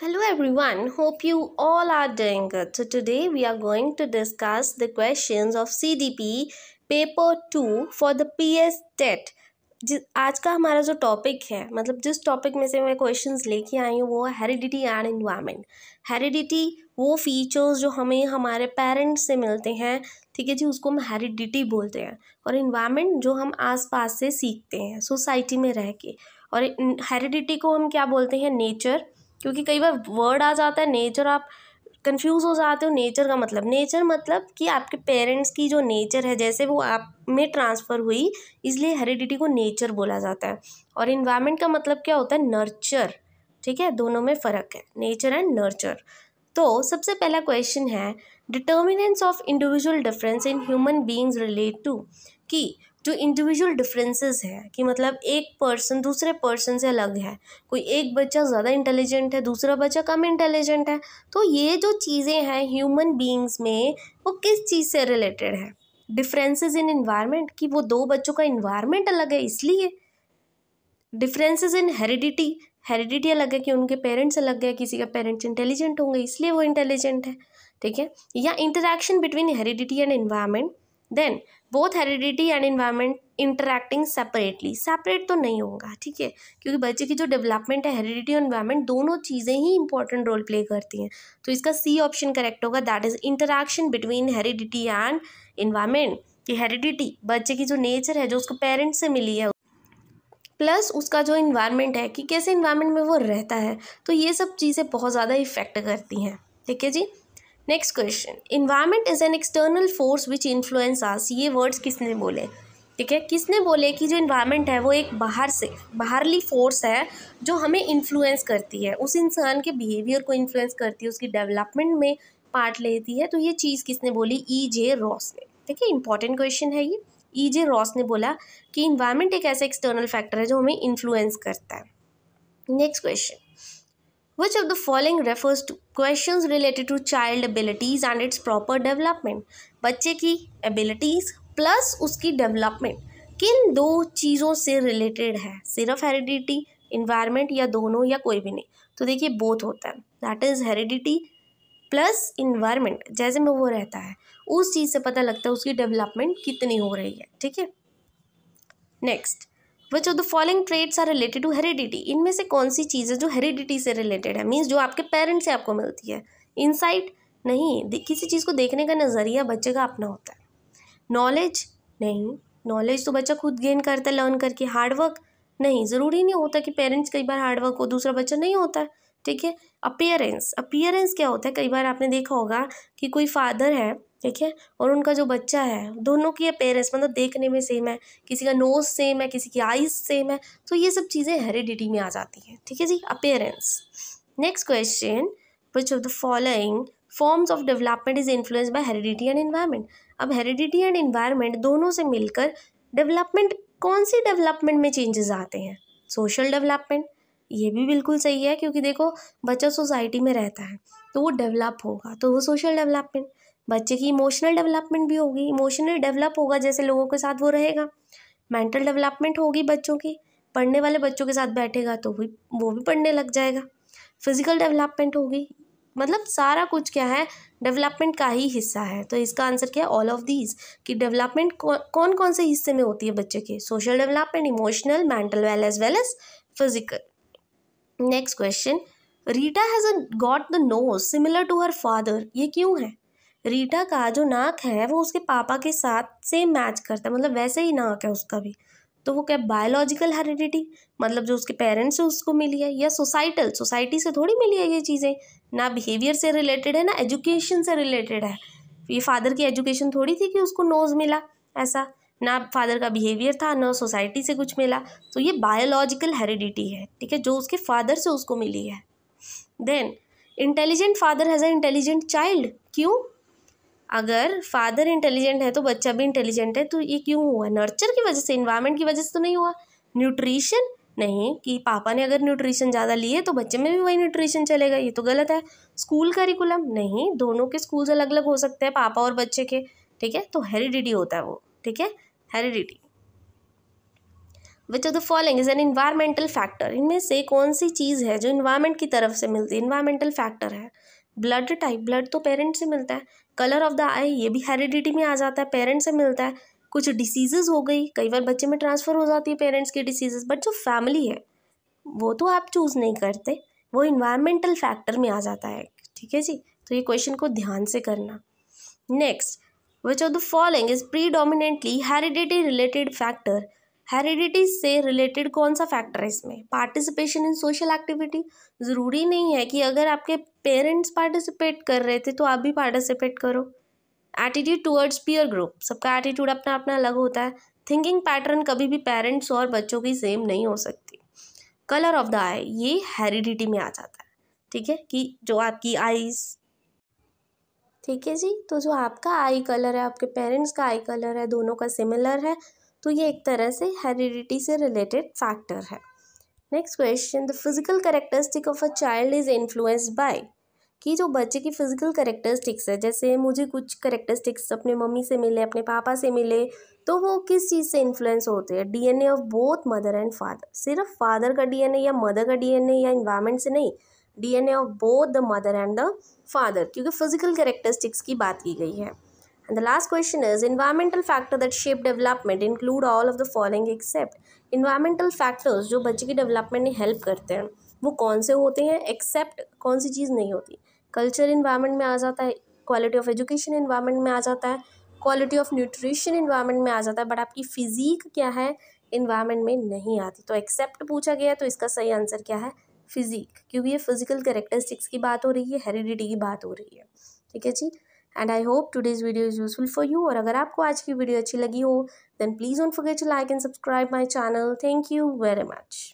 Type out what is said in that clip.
Hello everyone, hope you all are doing good. So today we are going to discuss the questions of CDP paper 2 for the PS TET. आज का हमारा जो topic है मतलब जिस topic में से मैं क्वेश्चंस लेके आई हूँ वो है हेरिडिटी एंड इन्वायरमेंट हेरिडिटी वो फीचर्स जो हमें हमारे पेरेंट्स से मिलते हैं ठीक है जी उसको हम हेरिडिटी बोलते हैं और इन्वायरमेंट जो हम आसपास से सीखते हैं सोसाइटी में रह के और हेरिडिटी को हम क्या बोलते हैं नेचर क्योंकि कई बार वर्ड आ जाता है नेचर आप कंफ्यूज हो जाते हो नेचर का मतलब नेचर मतलब कि आपके पेरेंट्स की जो नेचर है जैसे वो आप में ट्रांसफ़र हुई इसलिए हेरिडिटी को नेचर बोला जाता है और इन्वायरमेंट का मतलब क्या होता है नर्चर ठीक है दोनों में फ़र्क है नेचर एंड नर्चर तो सबसे पहला क्वेश्चन है determinants of individual difference in human beings relate to कि जो इंडिविजुअल डिफरेंसेस है कि मतलब एक पर्सन दूसरे पर्सन से अलग है कोई एक बच्चा ज़्यादा इंटेलिजेंट है दूसरा बच्चा कम इंटेलिजेंट है तो ये जो चीज़ें हैं ह्यूमन बींग्स में वो किस चीज़ से रिलेटेड है डिफरेंसेस इन इन्वायरमेंट कि वो दो बच्चों का इन्वायरमेंट अलग है इसलिए डिफरेंसेस इन हेरिडिटी हेरिडिटी अलग है कि उनके पेरेंट्स अलग है किसी का पेरेंट्स इंटेलिजेंट होंगे इसलिए वो इंटेलिजेंट है ठीक है या interaction between heredity and environment then both heredity and environment interacting separately separate तो नहीं होगा ठीक है क्योंकि बच्चे की जो डेवलपमेंट है हेरिडिटी और इन्वायरमेंट दोनों चीज़ें ही इंपॉर्टेंट रोल प्ले करती हैं तो इसका सी ऑप्शन करेक्ट होगा that is interaction between heredity and environment कि हेरिडिटी बच्चे की जो नेचर है जो उसको पेरेंट्स से मिली है प्लस उसका जो इन्वायरमेंट है कि कैसे इन्वायरमेंट में वो रहता है तो ये सब चीज़ें बहुत ज़्यादा इफ़ेक्ट करती हैं ठीक है जी next question environment is an external force which influence us ये वर्ड्स किसने बोले ठीक है किसने बोले कि जो इन्वायरमेंट है वो एक बाहर से बाहरली फोर्स है जो हमें इन्फ्लुएंस करती है उस इंसान के बिहेवियर को इन्फ्लुएंस करती है उसकी डेवलपमेंट में पार्ट लेती है तो ये चीज़ किसने बोली ई जे रॉस ने ठीक है इंपॉर्टेंट क्वेश्चन है ये ई जे रॉस ने बोला कि इन्वायरमेंट एक ऐसा एक्सटर्नल फैक्टर है जो हमें इन्फ्लुएंस करता है next question Which of the following refers to questions related to child abilities and its proper development? बच्चे की abilities plus उसकी development किन दो चीज़ों से related है सिर्फ heredity environment या दोनों या कोई भी नहीं तो देखिए both होता है that is heredity plus environment जैसे में वो रहता है उस चीज़ से पता लगता है उसकी डेवलपमेंट कितनी हो रही है ठीक है next which of the following traits are related to heredity इनमें से कौन सी चीज़ें जो हेरिडिटी से रिलेटेड है मीन्स जो आपके पेरेंट्स से आपको मिलती है इनसाइट नहीं किसी चीज़ को देखने का नज़रिया बच्चे का अपना होता है नॉलेज नहीं नॉलेज तो बच्चा खुद गेन करता है लर्न करके हार्डवर्क नहीं ज़रूरी नहीं होता कि पेरेंट्स कई बार हार्डवर्क हो दूसरा बच्चा नहीं होता है ठीक है अपियरेंस अपियरेंस क्या होता है कई बार आपने देखा होगा कि कोई फादर है ठीक है और उनका जो बच्चा है दोनों की पेरेंट्स मतलब देखने में सेम है किसी का नोज सेम है किसी की आइज सेम है तो ये सब चीज़ें हेरिडिटी में आ जाती हैं ठीक है जी appearance next question which of the following forms of development is influence by heredity and environment अब हेरिडिटी एंड इन्वायरमेंट दोनों से मिलकर डेवलपमेंट कौन सी डेवलपमेंट में चेंजेस आते हैं सोशल डेवलपमेंट ये भी बिल्कुल सही है क्योंकि देखो बच्चा सोसाइटी में रहता है तो वो डेवलप होगा तो वो सोशल डेवलपमेंट बच्चे की इमोशनल डेवलपमेंट भी होगी इमोशनल डेवलप होगा जैसे लोगों के साथ वो रहेगा मेंटल डेवलपमेंट होगी बच्चों की पढ़ने वाले बच्चों के साथ बैठेगा तो भी वो भी पढ़ने लग जाएगा फिजिकल डेवलपमेंट होगी मतलब सारा कुछ क्या है डेवलपमेंट का ही हिस्सा है तो इसका आंसर क्या है ऑल ऑफ दीज कि डेवलपमेंट कौन कौन से हिस्से में होती है बच्चे के social development emotional mental well as well as physical next question Rita has got the nose similar to her father ये क्यों है रीटा का जो नाक है वो उसके पापा के साथ सेम मैच करता है मतलब वैसे ही नाक है उसका भी तो वो क्या बायोलॉजिकल हेरिडिटी मतलब जो उसके पेरेंट्स से उसको मिली है या सोसाइटल सोसाइटी से थोड़ी मिली है ये चीज़ें ना बिहेवियर से रिलेटेड है ना एजुकेशन से रिलेटेड है ये फादर की एजुकेशन थोड़ी थी कि उसको नोज़ मिला ऐसा ना फादर का बिहेवियर था ना सोसाइटी से कुछ मिला तो ये बायोलॉजिकल हेरिडिटी है ठीक है जो उसके फादर से उसको मिली है then intelligent father has a intelligent child क्यों अगर फादर इंटेलिजेंट है तो बच्चा भी इंटेलिजेंट है तो ये क्यों हुआ नर्चर की वजह से इन्वायरमेंट की वजह से तो नहीं हुआ न्यूट्रिशन नहीं कि पापा ने अगर न्यूट्रिशन ज़्यादा लिए तो बच्चे में भी वही न्यूट्रिशन चलेगा ये तो गलत है स्कूल करिकुलम नहीं दोनों के स्कूल्स अलग अलग हो सकते हैं पापा और बच्चे के ठीक है तो हेरिडिटी होता है वो ठीक है heredity which of the following is an environmental factor इनमें से कौन सी चीज़ है जो इन्वायरमेंट की तरफ से मिलती है इन्वायरमेंटल फैक्टर है ब्लड टाइप ब्लड तो पेरेंट्स से मिलता है कलर ऑफ द आई ये भी हेरिडिटी में आ जाता है पेरेंट्स से मिलता है कुछ डिसीजेज हो गई कई बार बच्चे में ट्रांसफ़र हो जाती है पेरेंट्स की डिसीजेज बट जो फैमिली है वो तो आप चूज़ नहीं करते वो इन्वायरमेंटल फैक्टर में आ जाता है ठीक है जी तो ये क्वेश्चन को ध्यान से करना next which of the following is predominantly heredity related factor heredity से रिलेटेड कौन सा फैक्टर है इसमें पार्टिसिपेशन इन सोशल एक्टिविटी ज़रूरी नहीं है कि अगर आपके पेरेंट्स पार्टिसिपेट कर रहे थे तो आप भी पार्टिसिपेट करो एटीट्यूड टूवर्ड्स पियर ग्रुप सबका एटीट्यूड अपना अपना अलग होता है थिंकिंग पैटर्न कभी भी पेरेंट्स और बच्चों की सेम नहीं हो सकती कलर ऑफ द आई ये हेरिडिटी में आ जाता है ठीक है कि जो आपकी आईज ठीक है जी तो जो आपका आई कलर है आपके पेरेंट्स का आई कलर है दोनों का सिमिलर है तो ये एक तरह से हेरिडिटी से रिलेटेड फैक्टर है next question the physical characteristic of a child is influenced by कि जो बच्चे की फिजिकल करेक्टरिस्टिक्स है जैसे मुझे कुछ करेक्टरिस्टिक्स अपने मम्मी से मिले अपने पापा से मिले तो वो किस चीज़ से इन्फ्लुएंस होते हैं DNA of both mother and father सिर्फ फादर का डीएनए या मदर का डीएनए या इन्वायरमेंट से नहीं DNA of both the mother and the father क्योंकि फिजिकल करेक्टरिस्टिक्स की बात की गई है And the last question is environmental factor that shape development include all of the following except environmental factors जो बच्चे की development में help करते हैं वो कौन से होते हैं except कौन सी चीज़ नहीं होती culture environment में आ जाता है quality of education environment में आ जाता है क्वालिटी ऑफ न्यूट्रिशन इन्वायरमेंट में आ जाता है बट आपकी फिजिक क्या है इन्वायरमेंट में नहीं आती तो एक्सेप्ट पूछा गया तो इसका सही answer क्या है फिजिक क्योंकि ये फिजिकल करेक्टरिस्टिक्स की बात हो रही है हेरिडिटी की बात हो रही है ठीक है जी and I hope today's video is useful for you और अगर आपको आज की वीडियो अच्छी लगी हो then please don't forget to like and subscribe my channel thank you very much